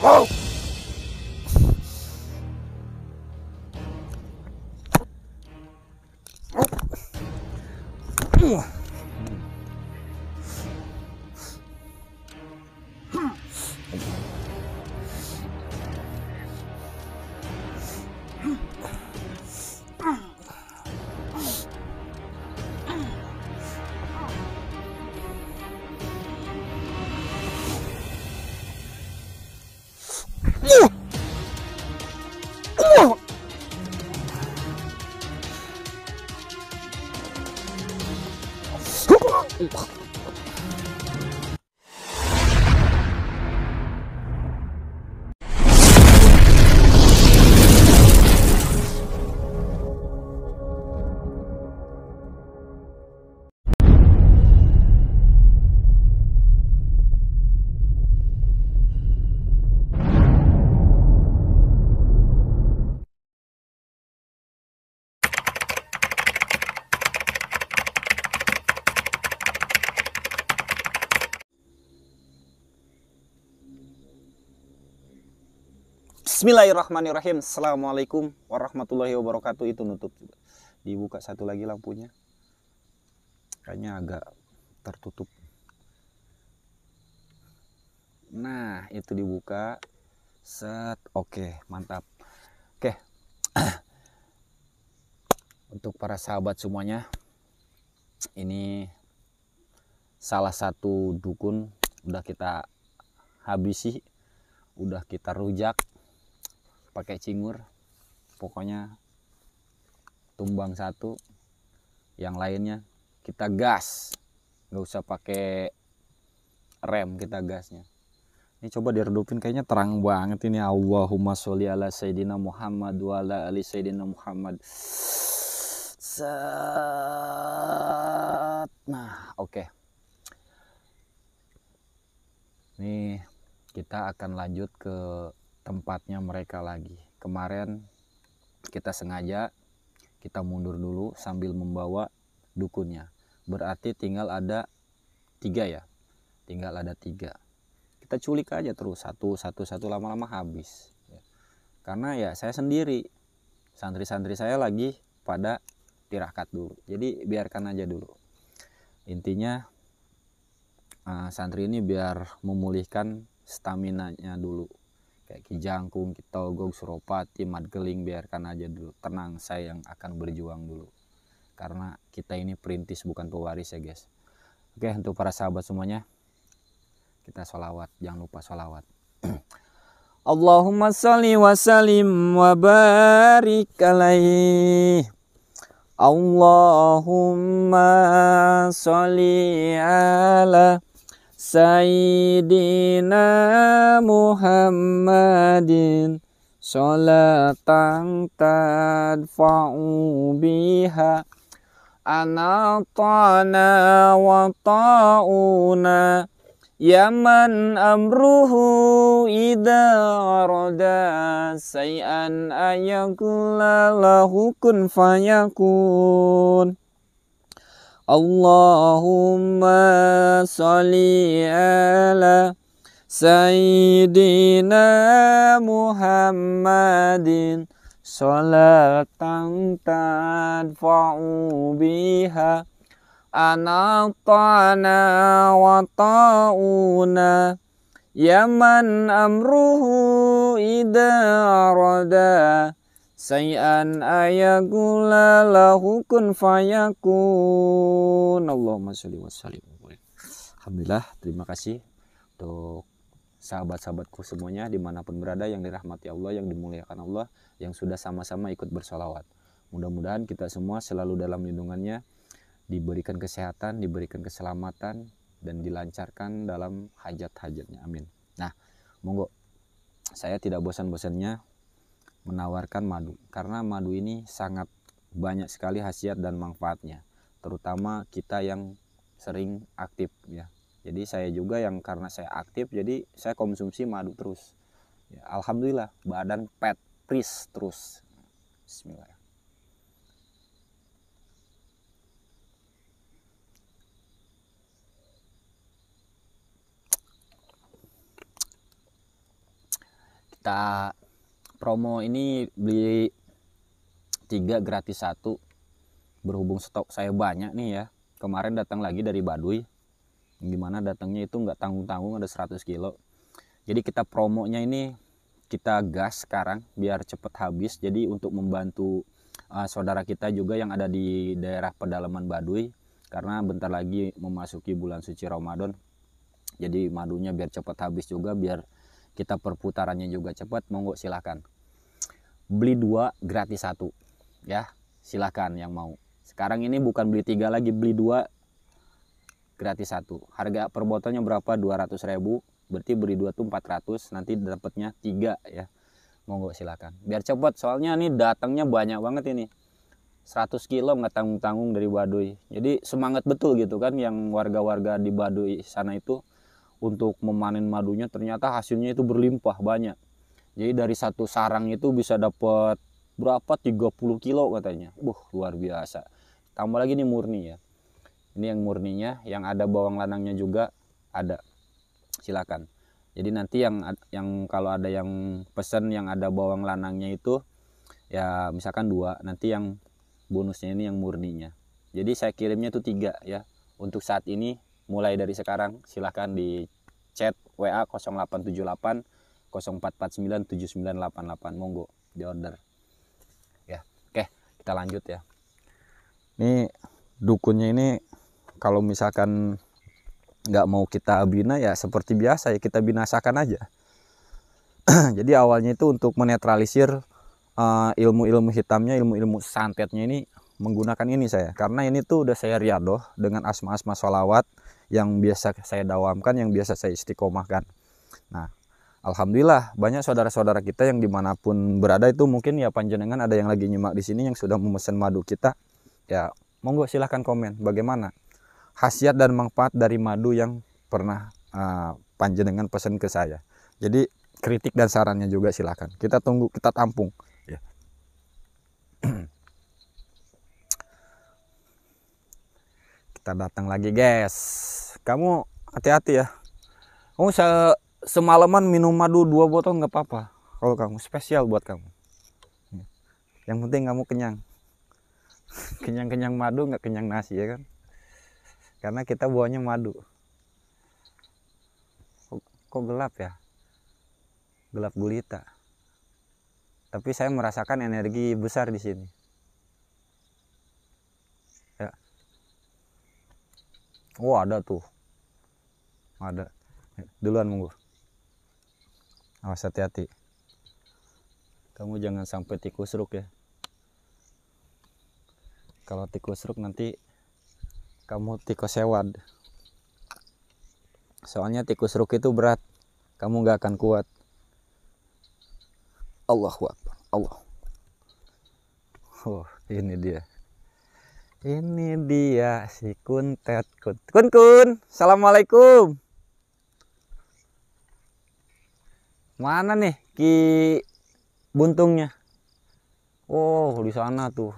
Whoa! Bismillahirrahmanirrahim. Assalamualaikum warahmatullahi wabarakatuh. Itu nutup Dibuka satu lagi lampunya. Kayaknya agak tertutup. Nah, itu dibuka. Set. Oke, mantap. Oke. Untuk para sahabat semuanya, ini salah satu dukun udah kita habisi, udah kita rujak pakai cingur pokoknya tumbang satu yang lainnya kita gas nggak usah pakai rem kita gasnya ini coba diredupin kayaknya terang banget ini Allahumma sholli ala sayyidina Muhammad wa ala ali sayyidina Muhammad Set. nah oke okay. ini kita akan lanjut ke tempatnya mereka lagi. Kemarin kita sengaja kita mundur dulu sambil membawa dukunnya. Berarti tinggal ada tiga ya, tinggal ada tiga. Kita culik aja terus satu satu satu lama-lama habis. Karena ya saya sendiri, santri-santri saya lagi pada tirakat dulu. Jadi biarkan aja dulu. Intinya eh, santri ini biar memulihkan stamina-nya dulu kayak kijangkung, Jangkung, serupa Suropati, Madgeling biarkan aja dulu tenang saya yang akan berjuang dulu karena kita ini perintis bukan pewaris ya guys oke untuk para sahabat semuanya kita sholawat jangan lupa sholawat Allahumma salli wa salim wa barik alaih. Allahumma salli ala Sayyidina Muhammadin Salatan tadfa'u biha Anatana wa ta'una Yaman amruhu idha rada Say'an ayakula lahu kun fayakun اللهم صل على سيدنا محمد صلاة تدفع بها أنا طعنا وطاؤنا يمن أمره إذا أردا Sayan ayakula lahu kun fayakun. Allahumma sholli wa sallim. Alhamdulillah, terima kasih untuk sahabat-sahabatku semuanya dimanapun berada yang dirahmati Allah, yang dimuliakan Allah, yang sudah sama-sama ikut bersolawat. Mudah-mudahan kita semua selalu dalam lindungannya, diberikan kesehatan, diberikan keselamatan, dan dilancarkan dalam hajat-hajatnya. Amin. Nah, monggo. Saya tidak bosan-bosannya menawarkan madu karena madu ini sangat banyak sekali khasiat dan manfaatnya terutama kita yang sering aktif ya jadi saya juga yang karena saya aktif jadi saya konsumsi madu terus ya, alhamdulillah badan petris terus Bismillah kita promo ini beli 3 gratis satu berhubung stok saya banyak nih ya kemarin datang lagi dari Baduy gimana datangnya itu nggak tanggung-tanggung ada 100 kilo jadi kita promonya ini kita gas sekarang biar cepet habis jadi untuk membantu uh, saudara kita juga yang ada di daerah pedalaman Baduy karena bentar lagi memasuki bulan suci Ramadan jadi madunya biar cepet habis juga biar kita perputarannya juga cepat monggo silahkan beli dua gratis satu ya silahkan yang mau sekarang ini bukan beli tiga lagi beli dua gratis satu harga per botolnya berapa 200 ribu berarti beli dua tuh 400 nanti dapatnya tiga ya monggo silahkan biar cepat soalnya ini datangnya banyak banget ini 100 kilo nggak tanggung-tanggung dari Baduy. Jadi semangat betul gitu kan yang warga-warga di Baduy sana itu untuk memanen madunya ternyata hasilnya itu berlimpah banyak jadi dari satu sarang itu bisa dapat berapa 30 kilo katanya Wah luar biasa tambah lagi nih murni ya ini yang murninya yang ada bawang lanangnya juga ada silakan jadi nanti yang yang kalau ada yang pesen yang ada bawang lanangnya itu ya misalkan dua nanti yang bonusnya ini yang murninya jadi saya kirimnya itu tiga ya untuk saat ini mulai dari sekarang silahkan di chat WA 0878 0449 7988 monggo di order ya oke kita lanjut ya ini dukunnya ini kalau misalkan nggak mau kita bina ya seperti biasa ya kita binasakan aja jadi awalnya itu untuk menetralisir eh, ilmu-ilmu uh, hitamnya ilmu-ilmu santetnya ini menggunakan ini saya karena ini tuh udah saya riadoh dengan asma-asma sholawat yang biasa saya dawamkan, yang biasa saya istiqomahkan. Nah, alhamdulillah banyak saudara-saudara kita yang dimanapun berada itu mungkin ya panjenengan ada yang lagi nyimak di sini yang sudah memesan madu kita. Ya, monggo silahkan komen bagaimana khasiat dan manfaat dari madu yang pernah uh, panjenengan pesan ke saya. Jadi kritik dan sarannya juga silahkan. Kita tunggu, kita tampung. Yeah. Ya. kita datang lagi guys kamu hati-hati ya kamu se semalaman minum madu dua botol nggak apa-apa kalau kamu spesial buat kamu yang penting kamu kenyang kenyang-kenyang madu nggak kenyang nasi ya kan karena kita buahnya madu kok gelap ya gelap gulita tapi saya merasakan energi besar di sini Oh ada tuh. Ada. Duluan monggo. Awas hati-hati. Kamu jangan sampai tikus ruk ya. Kalau tikus ruk nanti kamu tikus hewan. Soalnya tikus ruk itu berat. Kamu gak akan kuat. Allah kuat, Allah. Oh, ini dia. Ini dia si kuntet kun. Kun kun, assalamualaikum. Mana nih ki buntungnya? Oh di sana tuh.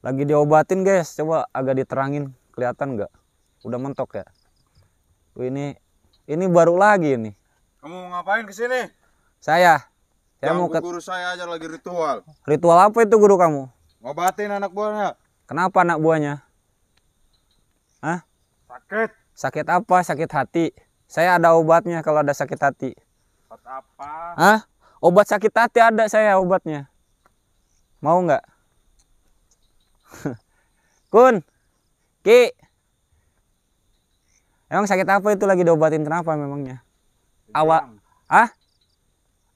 Lagi diobatin guys, coba agak diterangin kelihatan nggak? Udah mentok ya? Ini ini baru lagi nih. Kamu ngapain kesini? Saya. Saya Jangan mau ke guru saya aja lagi ritual. Ritual apa itu guru kamu? Ngobatin anak buahnya. Kenapa anak buahnya? Hah? Sakit. Sakit apa? Sakit hati. Saya ada obatnya kalau ada sakit hati. Obat apa? Hah? Obat sakit hati ada saya obatnya. Mau nggak? Kun, Ki, emang sakit apa itu lagi diobatin kenapa memangnya? Awal, ah?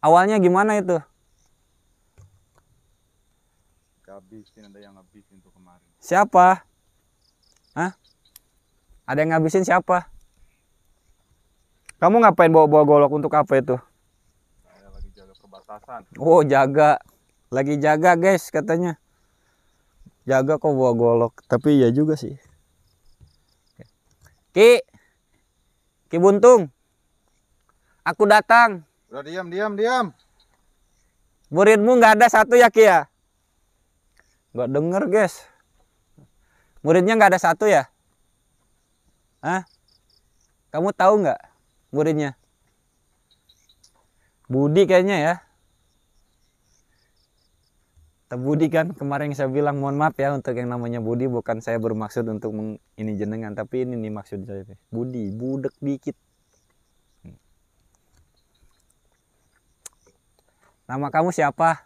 Awalnya gimana itu? habis, ada yang habis. Siapa? Hah? Ada yang ngabisin siapa? Kamu ngapain bawa-bawa golok untuk apa itu? Saya lagi jaga perbatasan. Oh, jaga. Lagi jaga, guys, katanya. Jaga kok bawa golok. Tapi ya juga sih. Ki. Ki Buntung. Aku datang. Udah diam, diam, diam. Muridmu nggak ada satu ya, Ki ya? Nggak denger, guys. Muridnya nggak ada satu ya? Hah? Kamu tahu nggak muridnya? Budi kayaknya ya. Budi kan kemarin saya bilang mohon maaf ya untuk yang namanya Budi bukan saya bermaksud untuk meng, ini jenengan tapi ini nih maksud saya Budi budek dikit Nama kamu siapa?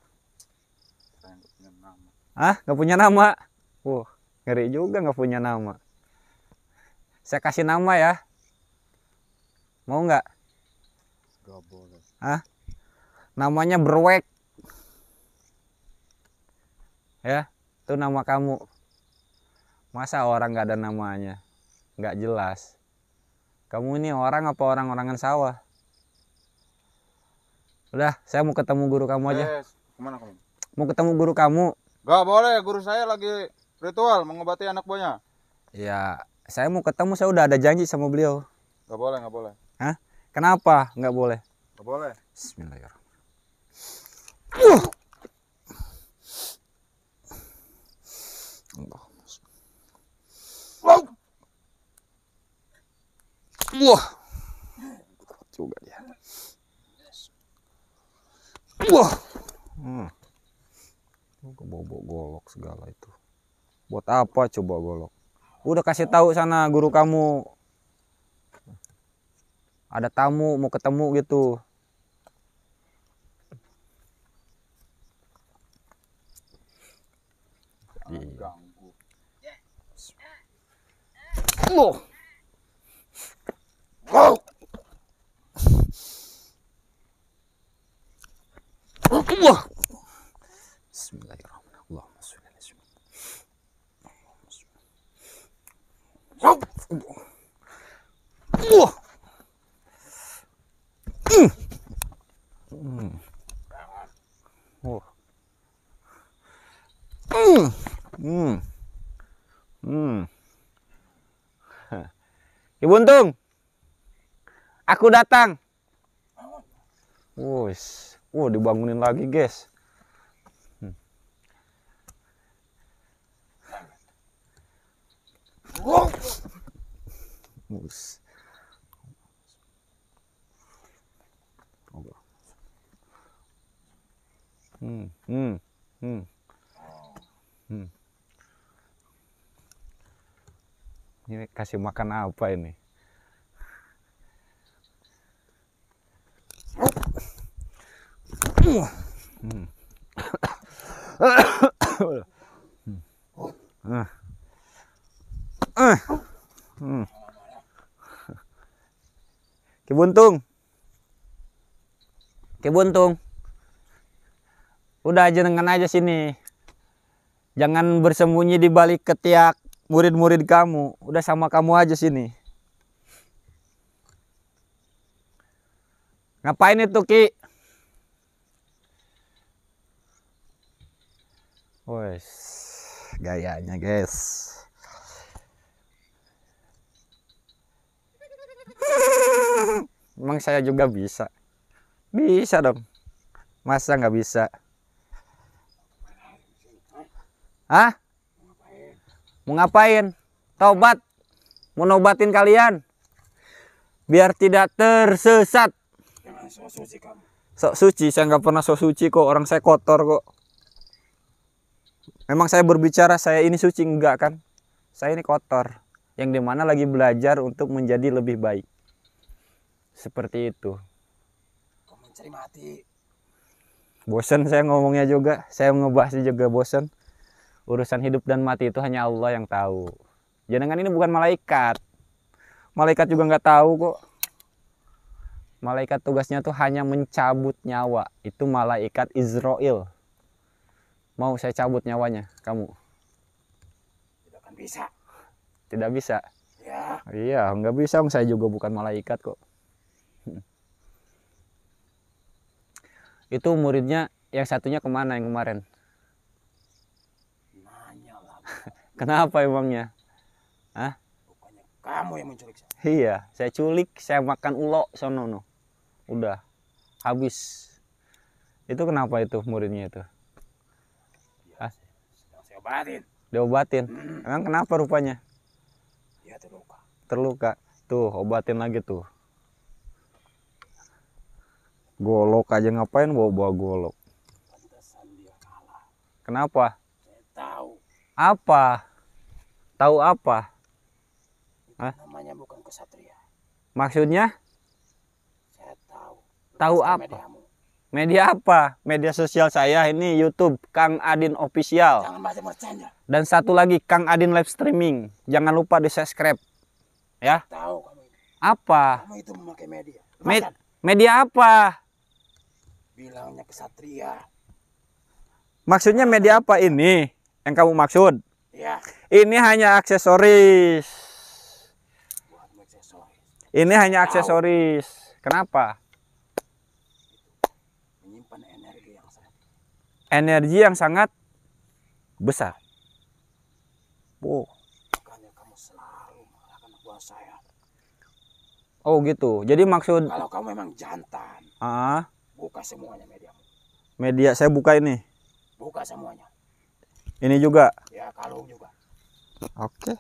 Ah, nggak punya nama. Wow ngeri juga nggak punya nama saya kasih nama ya mau nggak nggak boleh ah namanya berwek ya itu nama kamu masa orang nggak ada namanya nggak jelas kamu ini orang apa orang-orangan sawah udah saya mau ketemu guru kamu aja eh, kamu mau ketemu guru kamu Gak boleh guru saya lagi ritual mengobati anak buahnya? Ya, saya mau ketemu, saya udah ada janji sama beliau. Gak boleh, gak boleh. Hah? Kenapa Gak boleh? Gak boleh. Bismillahirrahmanirrahim. Wah, wah, Wah. Juga dia. Wah. Hmm. Kebobo golok segala itu buat apa coba golok udah kasih tahu sana guru kamu ada tamu mau ketemu gitu Loh. Oh. Bismillahirrahmanirrahim. Allahumma Wah. Hmm. Hmm. Hmm. Ibu Untung. Aku datang. Wus. Wah, dibangunin lagi, guys. Mus. Hmm, hmm, hmm, hmm. Ini kasih makan apa ini? Hmm. Eh. Hmm. Kebuntung. Kebuntung. Udah aja dengan aja sini. Jangan bersembunyi di balik ketiak murid-murid kamu. Udah sama kamu aja sini. Ngapain itu Ki? Wes, gayanya guys. Emang saya juga bisa. Bisa dong. Masa nggak bisa? Hah? Mau ngapain? Taubat. Mau nobatin kalian. Biar tidak tersesat. Sok suci, saya nggak pernah sok suci kok. Orang saya kotor kok. Memang saya berbicara saya ini suci enggak kan? Saya ini kotor. Yang dimana lagi belajar untuk menjadi lebih baik seperti itu mencari mati bosan saya ngomongnya juga saya ngebahasnya juga bosen. urusan hidup dan mati itu hanya Allah yang tahu jenengan ini bukan malaikat malaikat juga nggak tahu kok malaikat tugasnya tuh hanya mencabut nyawa itu malaikat Israel mau saya cabut nyawanya kamu tidak akan bisa tidak bisa ya iya nggak bisa saya juga bukan malaikat kok itu muridnya yang satunya kemana yang kemarin kenapa emangnya Hah? Rupanya kamu yang menculik saya iya saya culik saya makan ulo sono no udah habis itu kenapa itu muridnya itu ya, Hah? sedang saya obatin diobatin emang kenapa rupanya ya terluka terluka tuh obatin lagi tuh golok aja ngapain bawa bawa golok kenapa apa tahu apa namanya bukan kesatria maksudnya tahu apa media apa media sosial saya ini YouTube Kang Adin official dan satu lagi Kang Adin live streaming jangan lupa di subscribe ya tahu kamu apa kamu itu memakai media media apa bilangnya kesatria maksudnya media apa ini yang kamu maksud ya ini hanya aksesoris ini hanya aksesoris kenapa menyimpan energi yang sangat energi yang sangat besar Oh. Oh gitu. Jadi maksud kalau kamu memang jantan. Ah buka semuanya media media saya buka ini buka semuanya ini juga ya kalau juga oke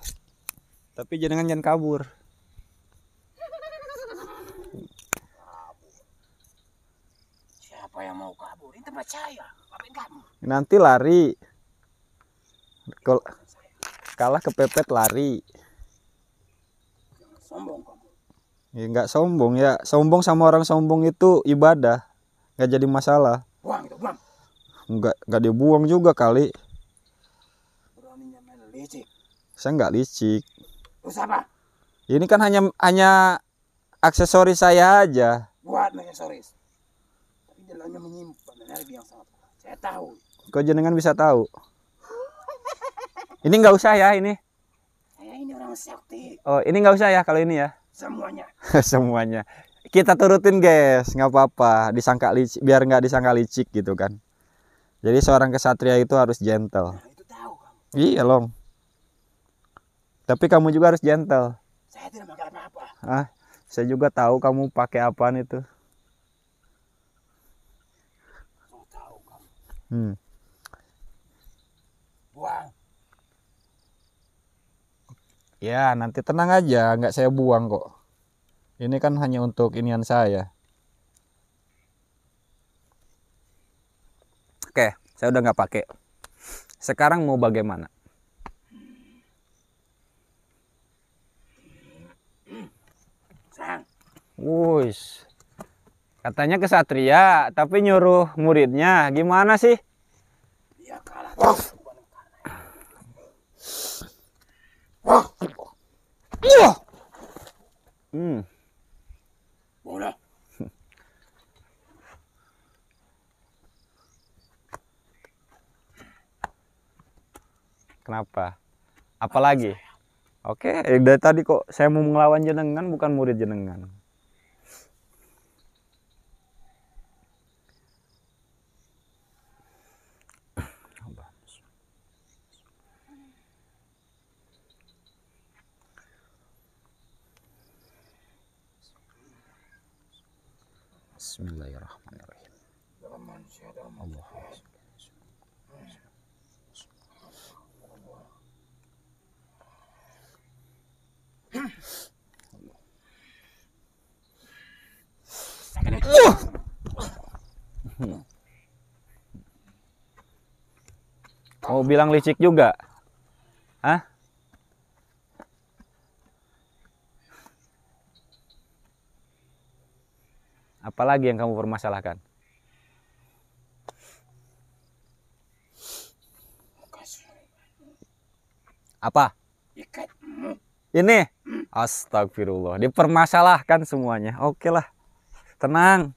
tapi jangan jangan kabur siapa yang mau kabur ini tempat saya kamu nanti lari kalau kalah kepepet lari sombong kamu ya nggak sombong ya sombong sama orang sombong itu ibadah nggak jadi masalah buang itu buang nggak nggak dibuang juga kali licik. saya nggak licik terus apa ini kan hanya hanya aksesoris saya aja buat aksesoris tapi dalamnya menyimpan energi yang sangat kuat saya tahu kau jenengan bisa tahu ini nggak usah ya ini saya ini orang sakti oh ini nggak usah ya kalau ini ya semuanya semuanya kita turutin guys nggak apa-apa disangka licik biar nggak disangka licik gitu kan jadi seorang kesatria itu harus gentle nah, iya long tapi kamu juga harus gentle saya tidak pakai apa-apa ah saya juga tahu kamu pakai apaan itu oh, tahu, hmm. buang ya nanti tenang aja nggak saya buang kok ini kan hanya untuk inian saya. Oke, saya udah nggak pakai. Sekarang mau bagaimana? Wuih, Katanya kesatria, tapi nyuruh muridnya. Gimana sih? Ya kalah. Kenapa? Apalagi? Oke, okay. Eh, dari tadi kok saya mau melawan jenengan bukan murid jenengan. Bismillahirrahmanirrahim. Allah. Wah. Mau bilang licik juga? Hah? Apalagi yang kamu permasalahkan? Apa? Ini? Astagfirullah. Dipermasalahkan semuanya. Oke lah. Tenang.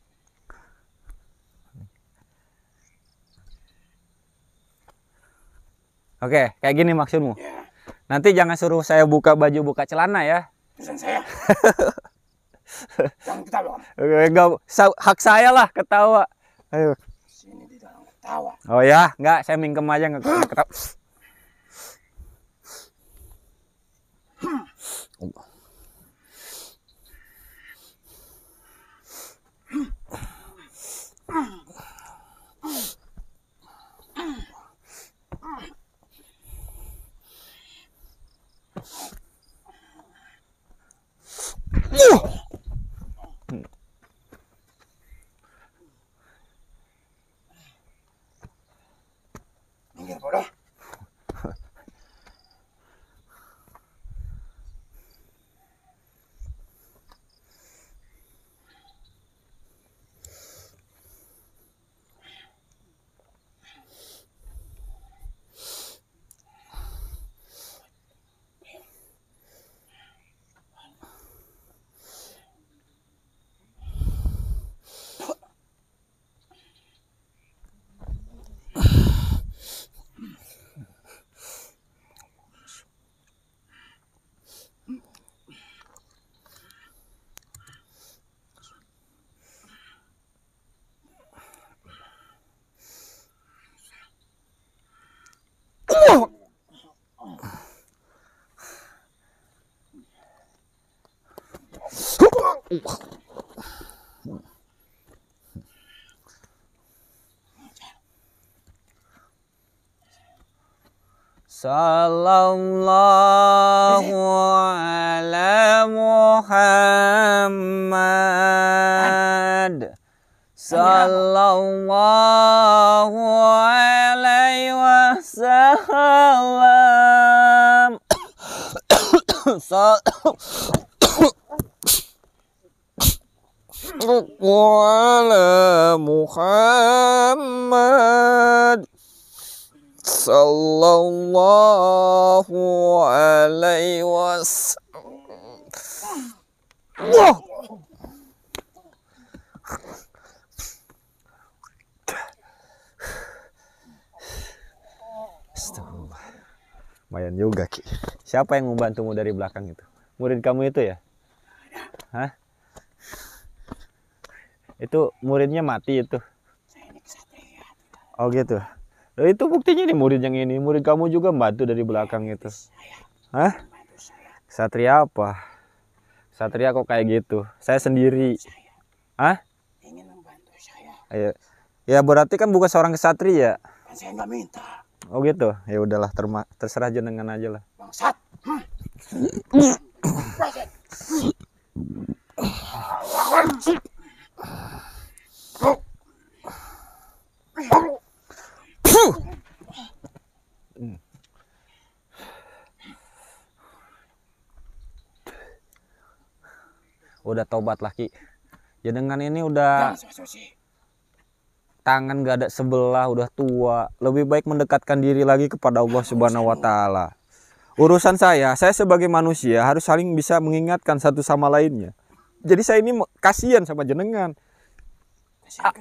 Oke, kayak gini maksudmu. Ya. Nanti jangan suruh saya buka baju, buka celana ya. Pesan saya. Jangan ketawa. hak saya lah ketawa. Ayo. Oh ya, enggak, saya mingkem aja enggak ketawa. Oh. Whoa! Sallallahu ala Muhammad Sallallahu alaihi wasallam Sallallahu صل على محمد صلى الله عليه وسلم Lumayan juga Ki. Siapa yang membantumu dari belakang itu? Murid kamu itu ya? Hah? itu muridnya mati itu oh gitu nah, itu buktinya nih murid yang ini murid kamu juga batu dari iya, belakang iya, itu hah satria apa satria kok kayak gitu saya sendiri hah Ayo. Ya berarti kan bukan seorang kesatria. Ya? Kan saya Oh gitu. Ya udahlah terserah jenengan aja lah. Bangsat. udah tobat laki jenengan ini udah tangan gak ada sebelah udah tua lebih baik mendekatkan diri lagi kepada Allah subhanahu wa ta'ala urusan saya saya sebagai manusia harus saling bisa mengingatkan satu sama lainnya jadi saya ini kasihan sama jenengan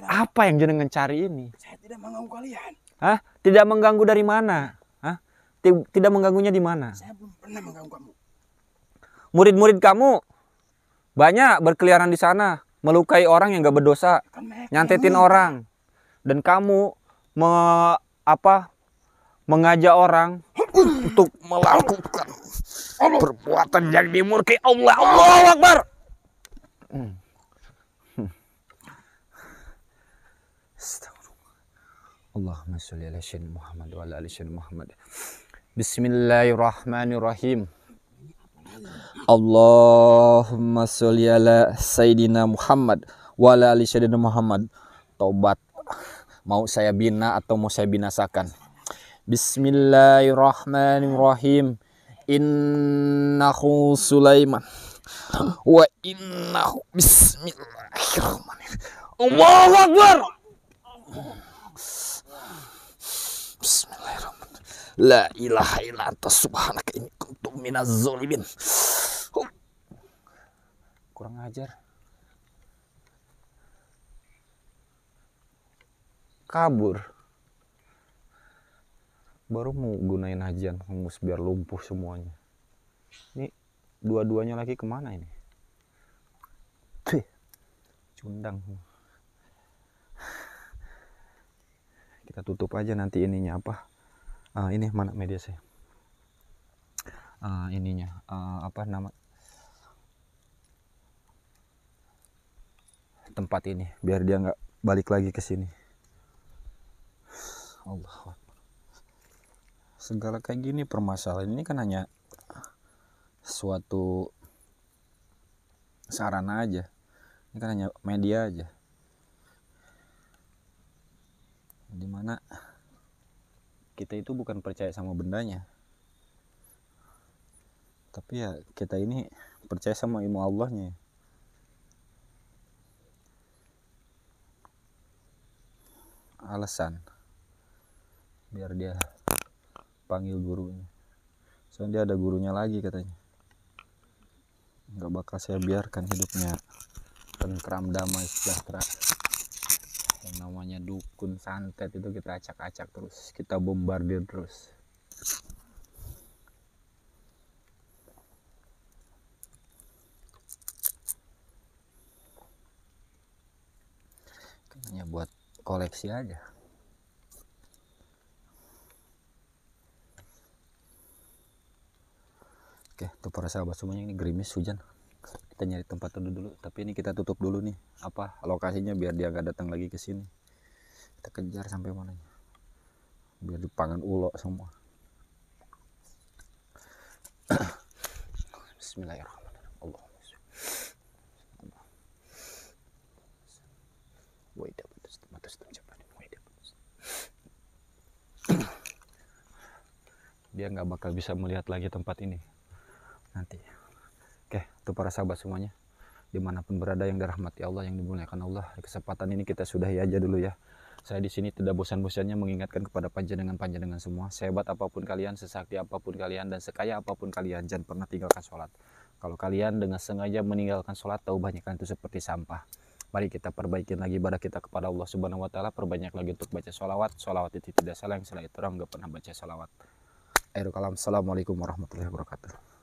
apa yang jenengan cari ini? Saya tidak mengganggu kalian. Hah? Tidak mengganggu dari mana? Hah? Tidak mengganggunya di mana? Saya belum pernah mengganggu kamu. Murid-murid kamu banyak berkeliaran di sana, melukai orang yang gak berdosa, kan nyantetin orang. Dan kamu me, apa mengajak orang untuk melakukan perbuatan yang dimurkai Allah. Allah Akbar. Hmm. Allahumma sholli ala sayyidina Muhammad wa ala ali sayyidina Muhammad. Bismillahirrahmanirrahim. Allahumma sholli ala sayyidina Muhammad wa ala ali sayyidina Muhammad. Taubat mau saya bina atau mau saya binasakan. Bismillahirrahmanirrahim. Innahu Sulaiman wa innahu bismillahirrahmanirrahim. Allahu Akbar. Bismillahirrahmanirrahim. La ilaha illa anta subhanaka inni kuntu minaz zalimin. Kurang ajar. Kabur. Baru mau gunain hajian hangus biar lumpuh semuanya. Ini dua-duanya lagi kemana ini? Cundang. kita tutup aja nanti ininya apa uh, ini mana media saya uh, eh, ininya uh, apa nama tempat ini biar dia nggak balik lagi ke sini Allah segala kayak gini permasalahan ini kan hanya suatu sarana aja ini kan hanya media aja dimana kita itu bukan percaya sama bendanya tapi ya kita ini percaya sama ilmu Allahnya ya. alasan biar dia panggil gurunya soalnya dia ada gurunya lagi katanya nggak bakal saya biarkan hidupnya tentram damai sejahtera yang namanya dukun santet itu kita acak-acak terus kita bombardir terus hanya buat koleksi aja oke tuh para sahabat semuanya ini gerimis hujan kita nyari tempat teduh dulu tapi ini kita tutup dulu nih apa lokasinya biar dia nggak datang lagi ke sini kita kejar sampai mana ya. biar dipangan ulo semua Bismillahirrahmanirrahim Allah dia nggak bakal bisa melihat lagi tempat ini nanti Oke, untuk para sahabat semuanya, dimanapun berada yang dirahmati Allah, yang dimuliakan Allah, di kesempatan ini kita sudahi aja dulu ya. Saya di sini tidak bosan-bosannya mengingatkan kepada dengan panjenengan dengan semua, sehebat apapun kalian, sesakti apapun kalian, dan sekaya apapun kalian, jangan pernah tinggalkan sholat. Kalau kalian dengan sengaja meninggalkan sholat, tahu banyak itu seperti sampah. Mari kita perbaikin lagi ibadah kita kepada Allah Subhanahu wa taala, perbanyak lagi untuk baca sholawat. Sholawat itu tidak salah yang salah itu orang nggak pernah baca sholawat. Ayo kalam. Assalamualaikum warahmatullahi wabarakatuh.